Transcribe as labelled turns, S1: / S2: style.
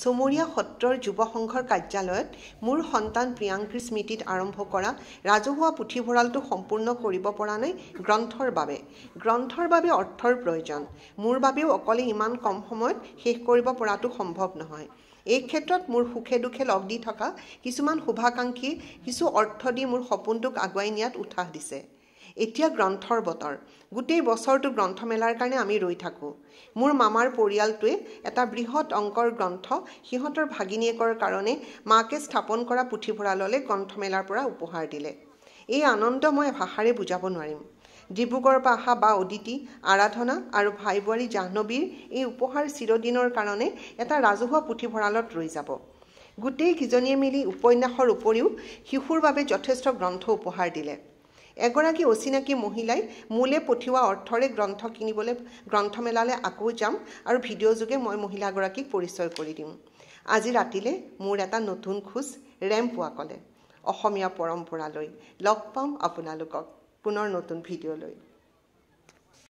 S1: চমুৰীয়া সত্ৰৰ যুৱ সংঘৰ কাৰ্যালয়ত মোৰ সন্তান প্ৰিয়াংকীৰ স্মৃতিত আৰম্ভ কৰা ৰাজহুৱা পুথিভঁৰালটো সম্পূৰ্ণ কৰিব পৰা নাই গ্ৰন্থৰ বাবে গ্ৰন্থৰ বাবে অৰ্থৰ প্ৰয়োজন মোৰ বাবেও অকলে ইমান কম সময়ত শেষ কৰিব পৰাটো সম্ভৱ নহয় এই ক্ষেত্ৰত মোৰ সুখে দুখে লগ দি থকা কিছুমান শুভাকাংক্ষী কিছু অৰ্থ দি মোৰ সপোনটোক আগুৱাই নিয়াত উৎসাহ দিছে এতিয়া গ্ৰন্থৰ বতৰ গোটেই বছৰটো গ্ৰন্থমেলাৰ কাৰণে আমি ৰৈ থাকোঁ মোৰ মামাৰ পৰিয়ালটোৱে এটা বৃহৎ অংকৰ গ্ৰন্থ সিহঁতৰ ভাগিনীয়েকৰ কাৰণে মাকে স্থাপন কৰা পুথিভঁৰাললৈ গ্ৰন্থমেলাৰ পৰা উপহাৰ দিলে এই আনন্দ মই ভাষাৰে বুজাব নোৱাৰিম ডিব্ৰুগড়ৰ পৰা অহা বা অদিতি আৰাধনা আৰু ভাই বোৱাৰী জাহ্নৱীৰ এই উপহাৰ চিৰদিনৰ কাৰণে এটা ৰাজহুৱা পুথিভঁৰালত ৰৈ যাব গোটেইকেইজনীয়ে মিলি উপন্যাসৰ উপৰিও শিশুৰ বাবে যথেষ্ট গ্ৰন্থ উপহাৰ দিলে এগৰাকী অচিনাকি মহিলাই মোলে পঠিওৱা অৰ্থৰে গ্ৰন্থ কিনিবলৈ গ্ৰন্থমেলালৈ আকৌ যাম আৰু ভিডিঅ'যোগে মই মহিলাগৰাকীক পৰিচয় কৰি দিম আজি ৰাতিলৈ মোৰ এটা নতুন খোজ ৰেম পোৱা ক'লে অসমীয়া পৰম্পৰালৈ লগ পাম আপোনালোকক পুনৰ নতুন ভিডিঅ'লৈ